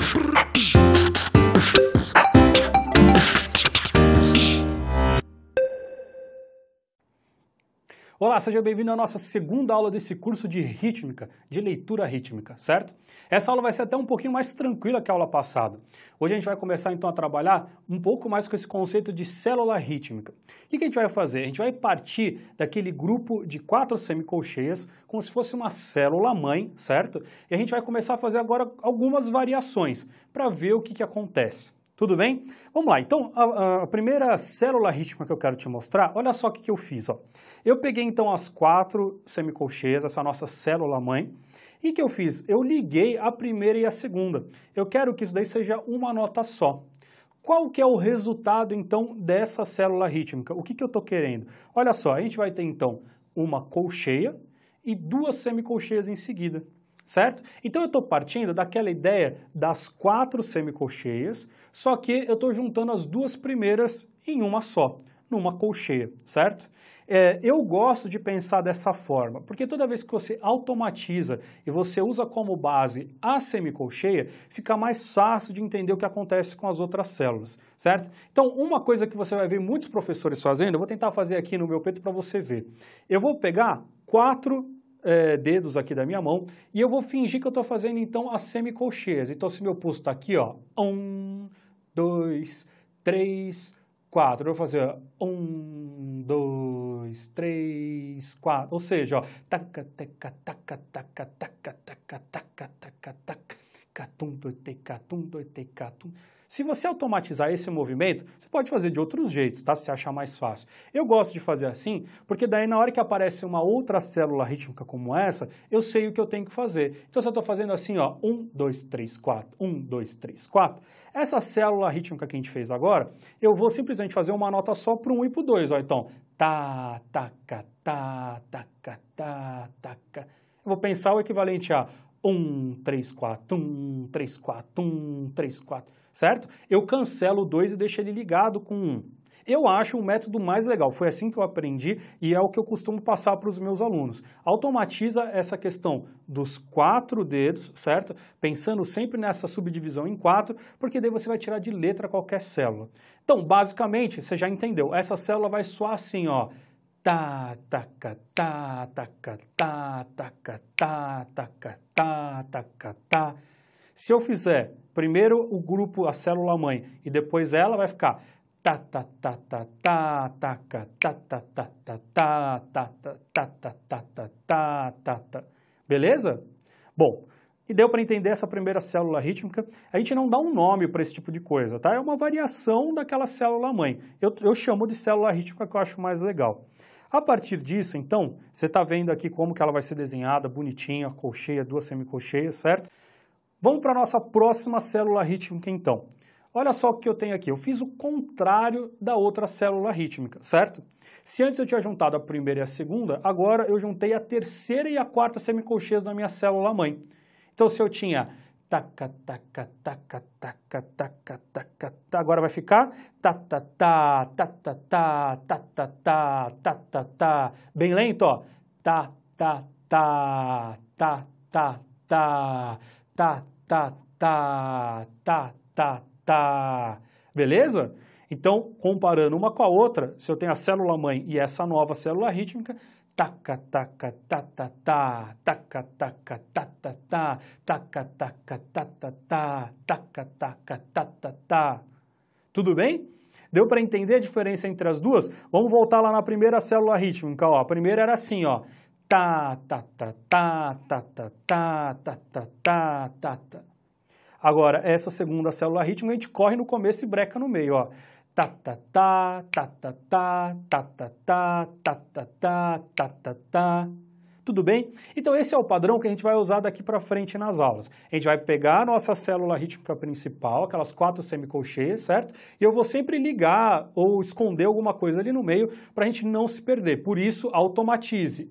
Frrrr! Olá, seja bem-vindo à nossa segunda aula desse curso de rítmica, de leitura rítmica, certo? Essa aula vai ser até um pouquinho mais tranquila que a aula passada. Hoje a gente vai começar então a trabalhar um pouco mais com esse conceito de célula rítmica. O que, a gente vai fazer? A gente vai partir daquele grupo de quatro semicolcheias, como se fosse uma célula mãe, certo? E a gente vai começar a fazer agora algumas variações para ver o que, que acontece. Tudo bem? Vamos lá, então a, a, primeira célula rítmica que eu quero te mostrar, olha só o que, que eu fiz. Ó. Eu peguei então as quatro semicolcheias, essa nossa célula mãe, e o que eu fiz? Eu liguei a primeira e a segunda. Eu quero que isso daí seja uma nota só. Qual que é o resultado então dessa célula rítmica? O que, que eu estou querendo? Olha só, a gente vai ter então uma colcheia e duas semicolcheias em seguida certo? Então eu estou partindo daquela ideia das quatro semicolcheias, só que eu estou juntando as duas primeiras em uma só, numa colcheia, certo? É, eu gosto de pensar dessa forma, porque toda vez que você automatiza e você usa como base a semicolcheia, fica mais fácil de entender o que acontece com as outras células, certo? Então, uma coisa que você vai ver muitos professores fazendo, eu vou tentar fazer aqui no meu peito para você ver. Eu vou pegar quatro é, dedos aqui da minha mão e eu vou fingir que eu estou fazendo então as semicolcheias. Então, se meu pulso está aqui, ó, um, dois, três, quatro, eu vou fazer ó, um, dois, três, quatro. Ou seja, ó, taca, taca, taca, taca, taca, taca, taca, taca, taca, taca, taca, taca, taca, taca, se você automatizar esse movimento, você pode fazer de outros jeitos, tá? Se achar mais fácil. Eu gosto de fazer assim, porque daí na hora que aparece uma outra célula rítmica como essa, eu sei o que eu tenho que fazer. Então se eu estou fazendo assim, ó, 1, 2, 3, 4, 1, 2, 3, 4, essa célula rítmica que a gente fez agora, eu vou simplesmente fazer uma nota só para um e para o 2, ó, então, tá, taca, tá, taca, tá, taca. Tá, tá, tá, eu vou pensar o equivalente a 1, 3, 4, 1, 3, 4, 1, 3, 4 certo? Eu cancelo o 2 e deixo ele ligado com 1. Um. Eu acho o método mais legal, foi assim que eu aprendi e é o que eu costumo passar para os meus alunos. Automatiza essa questão dos quatro dedos, certo? Pensando sempre nessa subdivisão em quatro, porque daí você vai tirar de letra qualquer célula. Então, basicamente, você já entendeu, essa célula vai soar assim, ó tá, taca, tá, taca, tá, taca, tá, taca, tá, taca, tá. tá, tá, tá se eu fizer primeiro o grupo, a célula mãe, e depois ela vai ficar ta ta ta ta ta ta ta ta ta ta ta ta ta ta ta ta ta ta ta beleza? Bom, e deu para entender essa primeira célula rítmica. A gente não dá um nome para esse tipo de coisa, tá? É uma variação daquela célula mãe. Eu, eu chamo de célula rítmica que eu acho mais legal. A partir disso, então, você está vendo aqui como que ela vai ser desenhada, bonitinha, colcheia, duas semicolcheias, certo? Vamos para a nossa próxima célula rítmica então. Olha só o que eu tenho aqui, eu fiz o contrário da outra célula rítmica, certo? Se antes eu tinha juntado a primeira e a segunda, agora eu juntei a terceira e a quarta semicolcheias na minha célula mãe. Então se eu tinha taca taca taca taca taca taca agora vai ficar ta ta ta ta ta ta ta ta ta ta ta ta bem lento, ó. Ta ta ta ta ta ta ta Ta tá, ta tá, ta tá, ta ta, Beleza? Então, comparando uma com a outra, se eu tenho a célula mãe e essa nova célula rítmica, taca taca ta ta ta taca taca ta ta ta taca taca ta ta ta taca taca ta ta ta. Tudo bem? Deu para entender a diferença entre as duas? Vamos voltar lá na primeira célula rítmica, ó. A primeira era assim, ó tá, tá, tá, tá, tá, tá, tá, tá, tá, tá, tá, Agora, essa segunda célula ritmo, a gente corre no começo e breca no meio, ó. tá, tá, tá, tá, tá, tá, tá, tá, tá, tá, tá, tá, tá. Tudo bem? Então esse é o padrão que a gente vai usar daqui para frente nas aulas. A gente vai pegar a nossa célula rítmica principal, aquelas quatro semicolcheias, certo? E eu vou sempre ligar ou esconder alguma coisa ali no meio para a gente não se perder. Por isso, automatize.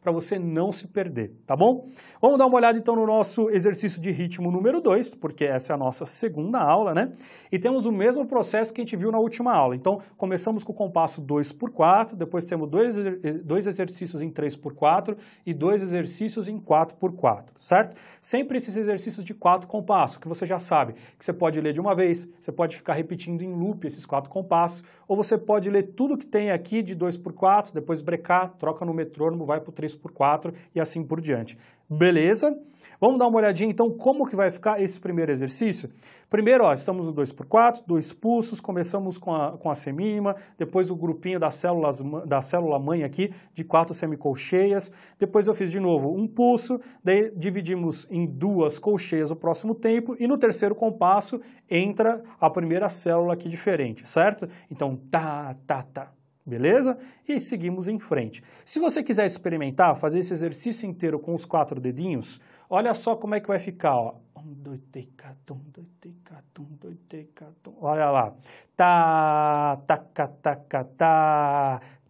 Para você não se perder, tá bom? Vamos dar uma olhada então no nosso exercício de ritmo número 2, porque essa é a nossa segunda aula, né? E temos o mesmo processo que a gente viu na última aula. Então, começamos com o compasso 2 por 4, depois depois temos dois, eh, dois exercícios em 3x4 e dois exercícios em 4x4, certo? Sempre esses exercícios de quatro compassos, que você já sabe, que você pode ler de uma vez, você pode ficar repetindo em loop esses quatro compassos, ou você pode ler tudo que tem aqui de 2x4, depois brecar, troca no metrônomo, vai para o 3x4 e assim por diante. Beleza? Vamos dar uma olhadinha então como que vai ficar esse primeiro exercício? Primeiro, ó, estamos no 2 por 4, dois pulsos, começamos com a, com a semínima, depois o grupinho das células, da célula mãe aqui, de quatro semicolcheias, depois eu fiz de novo um pulso, daí dividimos em duas colcheias o próximo tempo, e no terceiro compasso entra a primeira célula aqui diferente, certo? Então, tá, tá, tá. Beleza? E seguimos em frente. Se você quiser experimentar, fazer esse exercício inteiro com os quatro dedinhos, olha só como é que vai ficar, ó. Um, dois, três, quatro, um, dois, três, quatro, um, dois, três, quatro. Olha lá. Tá tá tá, tá, tá,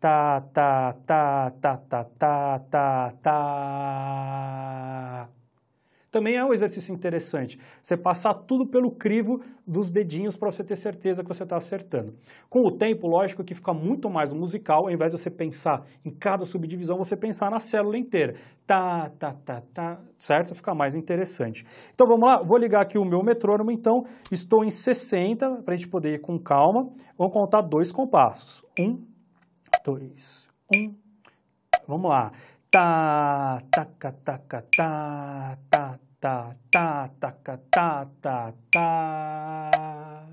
tá, tá, tá, tá, tá, tá, tá, tá, tá, tá, tá também é um exercício interessante. Você passar tudo pelo crivo dos dedinhos para você ter certeza que você está acertando. Com o tempo, lógico que fica muito mais musical, ao invés de você pensar em cada subdivisão, você pensar na célula inteira. Tá, tá, tá, tá, certo? Fica mais interessante. Então vamos lá, vou ligar aqui o meu metrônomo, então estou em 60, para a gente poder ir com calma. Vou contar dois compassos. Um, dois, um, Vamos lá tá, taca, taca, tá, tá, tá, tá, tá tá, tá, tá.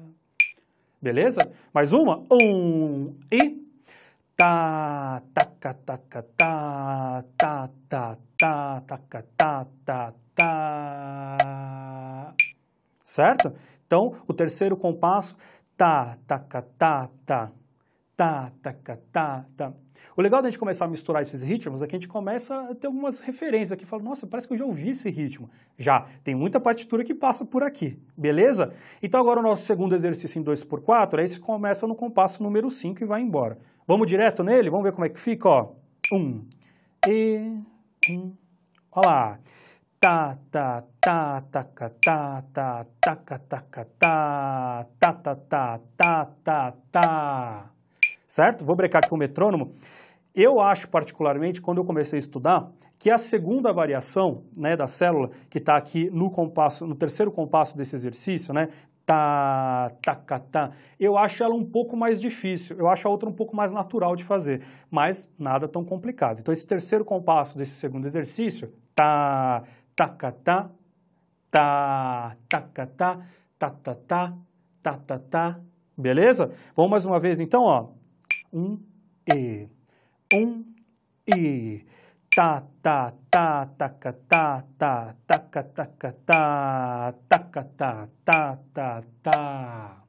Beleza? Mais uma. Um e tá, tá taca, tá, tá, tá, tá, tá tá, tá, tá. Certo? Então, o terceiro compasso, tá, taca, tá, tá tá, taca, tá, tá. O legal da gente começar a misturar esses ritmos é que a gente começa a ter algumas referências aqui, fala, nossa, parece que eu já ouvi esse ritmo. Já, tem muita partitura que passa por aqui, beleza? Então agora o nosso segundo exercício em 2x4, aí se começa no compasso número 5 e vai embora. Vamos direto nele? Vamos ver como é que fica, ó. Um, e, um, olha lá. Tá, tá, tá, taca, tá, tá, taca, taca, tá, tá, tá, tá, tá, tá, tá certo? Vou brecar aqui o metrônomo. Eu acho, particularmente, quando eu comecei a estudar, que a segunda variação né, da célula, que está aqui no compasso, no terceiro compasso desse exercício, né, tá, tá, tá, tá, eu acho ela um pouco mais difícil, eu acho a outra um pouco mais natural de fazer, mas nada tão complicado. Então, esse terceiro compasso desse segundo exercício, tá, tá, tá, tá, tá, tá, tá, tá, tá, tá. beleza? tá, mais uma vez, então, ó. Um E. Um E. ta ta ta ta Tá, ta ta ta tá, ta taca, ta ta taca, ta ta ta ta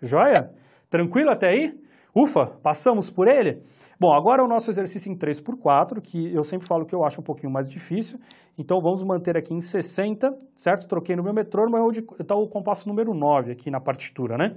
Joia? Tranquilo até aí? Ufa, passamos por ele? Bom, agora é o nosso exercício em 3 por 4, que eu sempre falo que eu acho um pouquinho mais difícil, então vamos manter aqui em 60, certo? Troquei no meu metrônomo, onde está o compasso número 9 aqui na partitura, né?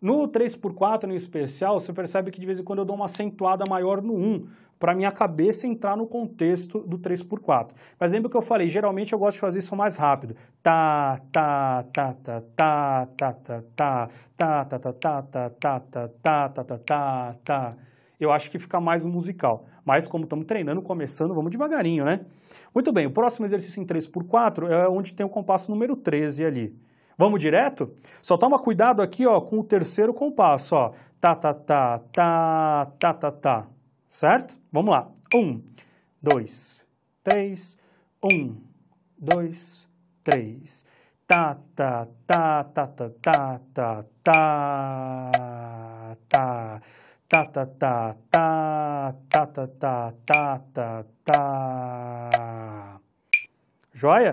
No 3x4, no especial, você percebe que de vez em quando eu dou uma acentuada maior no 1, para minha cabeça entrar no contexto do 3x4. Mas lembra que eu falei, geralmente eu gosto de fazer isso mais rápido. Tá, tá, tá, tá, tá, tá, tá, tá, tá, tá, tá, tá, tá, tá, tá, tá, tá, tá, tá. tá. Eu acho que fica mais musical. Mas como estamos treinando, começando, vamos devagarinho, né? Muito bem, o próximo exercício em 3x4 é onde tem o compasso número 13 ali. Vamos direto? Só toma cuidado aqui, ó, com o terceiro compasso, ó. Tá, tá, tá, tá, tá, tá, tá. Certo? Vamos lá. Um, dois, três. Um, dois, três. Tá, tá, tá, tá, tá, tá, tá, tá, tá. Tá, tá, tá, tá, tá, tá, tá, tá, tá, tá. Joia?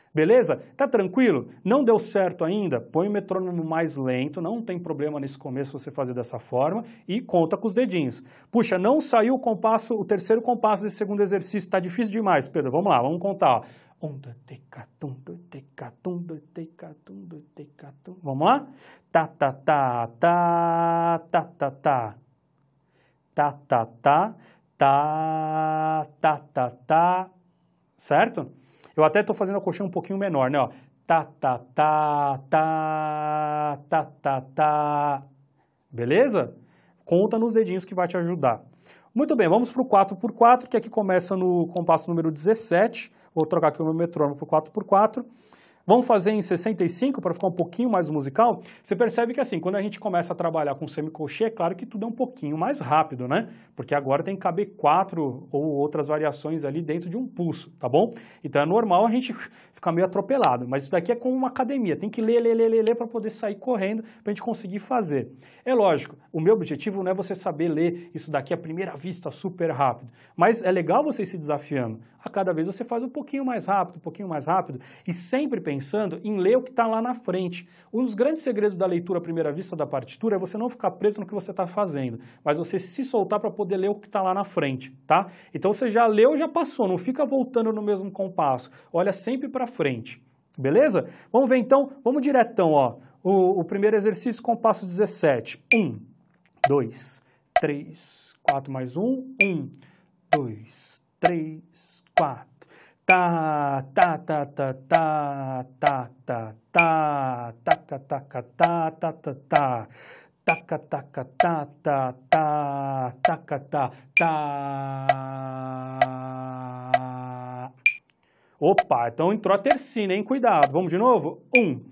Beleza? Tá tranquilo? Não deu certo ainda? Põe o metrônomo mais lento, não tem problema nesse começo você fazer dessa forma e conta com os dedinhos. Puxa, não saiu o compasso, o terceiro compasso desse segundo exercício, está difícil demais, Pedro. Vamos lá, vamos contar. Ó. Vamos lá? Tá, tá, tá, tá, tá, tá, tá. Tá, tá, tá, tá, tá, tá, tá. Certo? Eu até estou fazendo a coxinha um pouquinho menor, né? Ó. Tá, tá, tá, tá, tá, tá, tá. Beleza? Conta nos dedinhos que vai te ajudar. Muito bem, vamos para o 4x4, que aqui começa no compasso número 17. Vou trocar aqui o meu metrônomo para o 4x4. Vamos fazer em 65 para ficar um pouquinho mais musical? Você percebe que assim, quando a gente começa a trabalhar com semicolchê, é claro que tudo é um pouquinho mais rápido, né? Porque agora tem que caber quatro ou outras variações ali dentro de um pulso, tá bom? Então é normal a gente ficar meio atropelado, mas isso daqui é como uma academia, tem que ler, ler, ler, ler, ler para poder sair correndo, para a gente conseguir fazer. É lógico, o meu objetivo não é você saber ler isso daqui à primeira vista super rápido, mas é legal você ir se desafiando. A cada vez você faz um pouquinho mais rápido, um pouquinho mais rápido, e sempre pensando pensando em ler o que está lá na frente. Um dos grandes segredos da leitura à primeira vista da partitura é você não ficar preso no que você está fazendo, mas você se soltar para poder ler o que está lá na frente, tá? Então você já leu, já passou, não fica voltando no mesmo compasso. Olha sempre para frente. Beleza? Vamos ver então, vamos diretão, ó. O, o primeiro exercício, compasso 17. 1, 2, 3, 4 mais 1, 1, 2, 3, 4 tá tá tá tá tá tá tá tá tá, tá, tá tá tá tá tá, tá, tá tá tá tá, tá tá opa então entrou a tercina hein cuidado vamos de novo um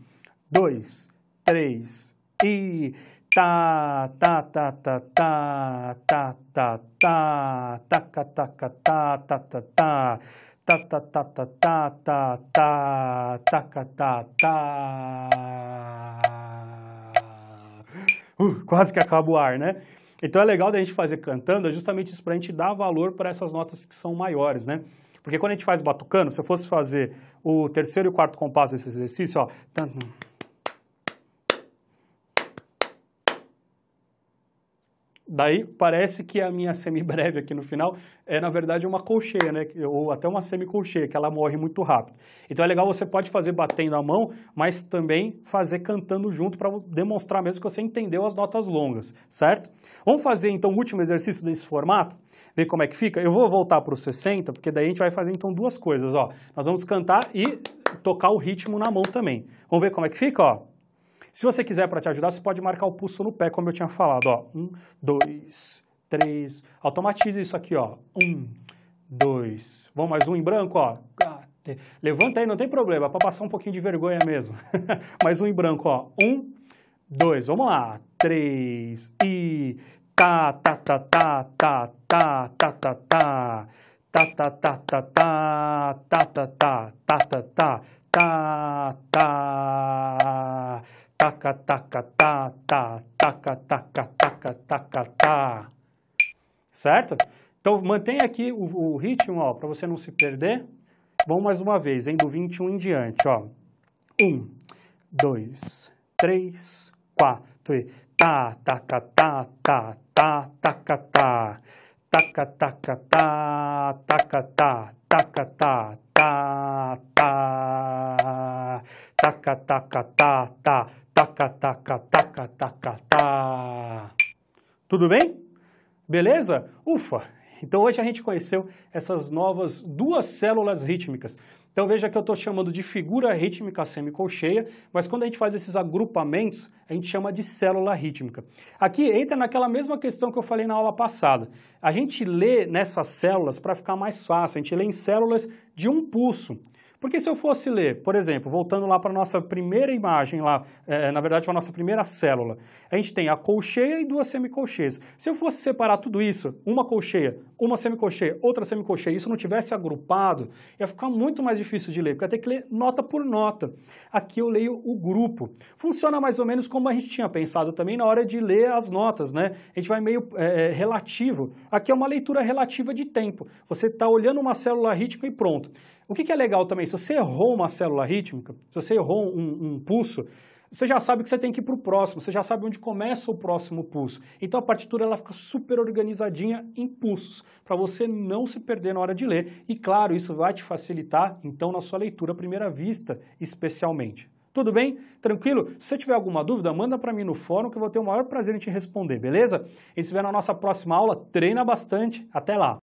dois três e tá tá tá tá tá tá tá tá tá, tá, tá tá tá tá ta ta ta ta ta ta ta ta ta ta ta uh, quase que acaba o ar, né? Então é legal da gente fazer cantando, é justamente isso para a gente dar valor para essas notas que são maiores, né? Porque quando a gente faz batucando, se eu fosse fazer o terceiro e o quarto compasso desse exercício, ó, Daí parece que a minha semibreve aqui no final é, na verdade, uma colcheia, né? Ou até uma semicolcheia, que ela morre muito rápido. Então é legal, você pode fazer batendo a mão, mas também fazer cantando junto para demonstrar mesmo que você entendeu as notas longas, certo? Vamos fazer então o último exercício desse formato, ver como é que fica. Eu vou voltar para o 60, porque daí a gente vai fazer então duas coisas, ó. Nós vamos cantar e tocar o ritmo na mão também. Vamos ver como é que fica, ó. Se você quiser para te ajudar, você pode marcar o pulso no pé, como eu tinha falado, ó. Um, dois, três. Automatize isso aqui, ó. Um, dois. Vamos mais um em branco, ó. Levanta aí, não tem problema, para passar um pouquinho de vergonha mesmo. mais um em branco, ó. Um, dois. Vamos lá. Três e tá, tá, tá, tá, tá, tá, tá, tá, tá tá tá tá tá tá tá tá tá tá tá tá tá tá taca, taca, tá, tá, taca, taca, taca, taca, tá. Certo? Então, mantém aqui o, o ritmo, ó, para você não se perder. Vamos mais uma vez, hein, do 21 em diante, ó. Um, dois, três, quatro e tá, taca, tá, tá, tá, taca, tá. Taca, taca, tá, taca, tá, taca, tá, tá, tá taca, taca, ta ta taca, taca, taca, taca, ta Tudo bem? Beleza? Ufa! Então hoje a gente conheceu essas novas duas células rítmicas. Então veja que eu estou chamando de figura rítmica semicolcheia, mas quando a gente faz esses agrupamentos, a gente chama de célula rítmica. Aqui entra naquela mesma questão que eu falei na aula passada. A gente lê nessas células para ficar mais fácil, a gente lê em células de um pulso. Porque se eu fosse ler, por exemplo, voltando lá para a nossa primeira imagem, lá, é, na verdade, para a nossa primeira célula, a gente tem a colcheia e duas semicolcheias. Se eu fosse separar tudo isso, uma colcheia, uma semicolcheia, outra semicolcheia, isso não tivesse agrupado, ia ficar muito mais difícil de ler, porque ia ter que ler nota por nota. Aqui eu leio o grupo. Funciona mais ou menos como a gente tinha pensado também na hora de ler as notas, né? A gente vai meio é, é relativo. Aqui é uma leitura relativa de tempo. Você está olhando uma célula rítmica e pronto. O que, que é legal também, se você errou uma célula rítmica, se você errou um, um pulso, você já sabe que você tem que ir para o próximo, você já sabe onde começa o próximo pulso. Então a partitura ela fica super organizadinha em pulsos, para você não se perder na hora de ler. E claro, isso vai te facilitar então na sua leitura à primeira vista, especialmente. Tudo bem? Tranquilo? Se você tiver alguma dúvida, manda para mim no fórum que eu vou ter o maior prazer em te responder, beleza? E se vê na nossa próxima aula, treina bastante. Até lá!